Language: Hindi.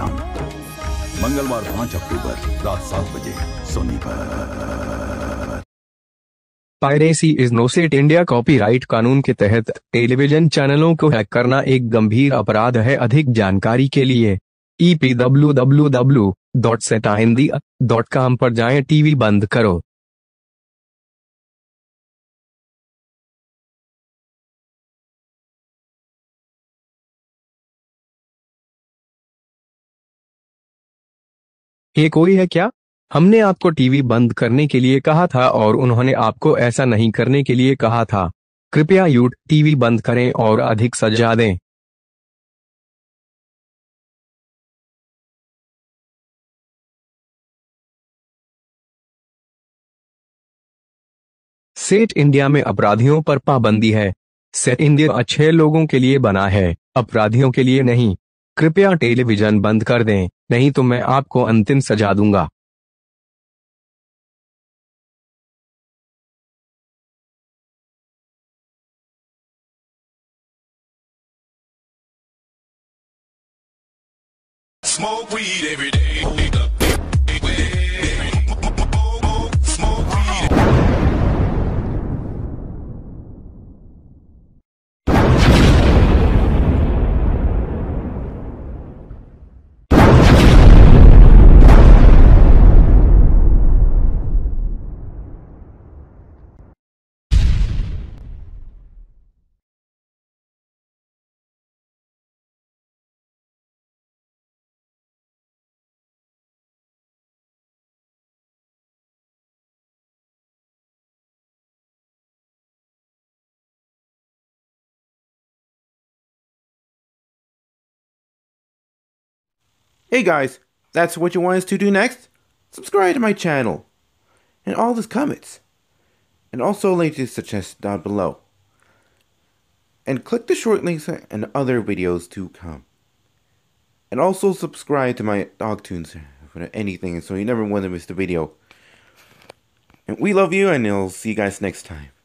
दास्तान मंगलवार पांच अक्टूबर रात सात बजे सोनी पर पायरेसी इज नोसेट इंडिया कॉपीराइट कानून के तहत टेलीविजन चैनलों को हैक करना एक गंभीर अपराध है अधिक जानकारी के लिए E P W W W dot सेटा हिंदी डॉट कॉम पर जाएं टीवी बंद करो ये कोई है क्या हमने आपको टीवी बंद करने के लिए कहा था और उन्होंने आपको ऐसा नहीं करने के लिए कहा था कृपया यूट टीवी बंद करें और अधिक सजा दें सेट इंडिया में अपराधियों पर पाबंदी है सेट इंडिया अच्छे लोगों के लिए बना है अपराधियों के लिए नहीं कृपया टेलीविजन बंद कर दें नहीं तो मैं आपको अंतिम सजा दूंगा Smoke weed every day. Hey guys, that's what you want us to do next? Subscribe to my channel and all these comments. And also a link to suggest down below. And click the short links and other videos to come. And also subscribe to my DogTunes for anything so you never want to miss the video. And we love you and I'll see you guys next time.